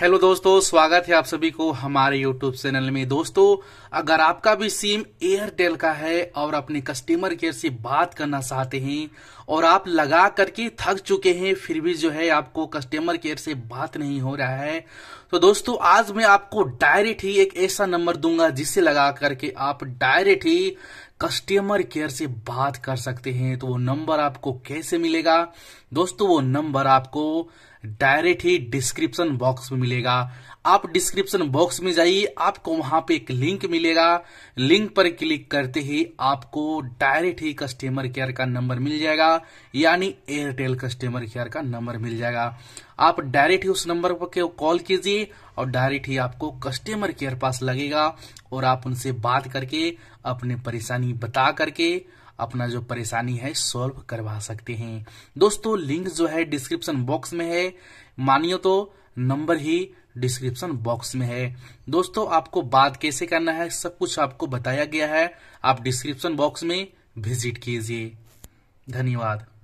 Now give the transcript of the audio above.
hello दोस्तों स्वागत है आप सभी को हमारे यूट्यूब चैनल में दोस्तों अगर आपका भी सिम एयरटेल का है और अपने कस्टमर केयर से बात करना चाहते हैं और आप लगा करके थक चुके हैं फिर भी जो है आपको कस्टमर केयर से बात नहीं हो रहा है तो दोस्तों आज मैं आपको डायरेक्ट ही एक ऐसा नंबर दूंगा जिसे लगा करके आप डायरेक्ट ही कस्टमर केयर से बात कर सकते हैं तो वो नंबर आपको कैसे मिलेगा दोस्तों वो नंबर आपको डायरेक्ट ही डिस्क्रिप्शन बॉक्स में मिलेगा आप डिस्क्रिप्शन बॉक्स में जाइए आपको वहां पे एक लिंक मिलेगा लिंक पर क्लिक करते ही आपको डायरेक्ट ही कस्टमर केयर का नंबर मिल जाएगा यानी एयरटेल कस्टमर केयर का नंबर मिल जाएगा आप डायरेक्ट ही उस नंबर पर कॉल कीजिए और डायरेक्ट ही आपको कस्टमर केयर पास लगेगा और आप उनसे बात करके अपनी परेशानी बता करके अपना जो परेशानी है सॉल्व करवा सकते हैं दोस्तों लिंक जो है डिस्क्रिप्शन बॉक्स में है मानियो तो नंबर ही डिस्क्रिप्शन बॉक्स में है दोस्तों आपको बात कैसे करना है सब कुछ आपको बताया गया है आप डिस्क्रिप्शन बॉक्स में विजिट कीजिए धन्यवाद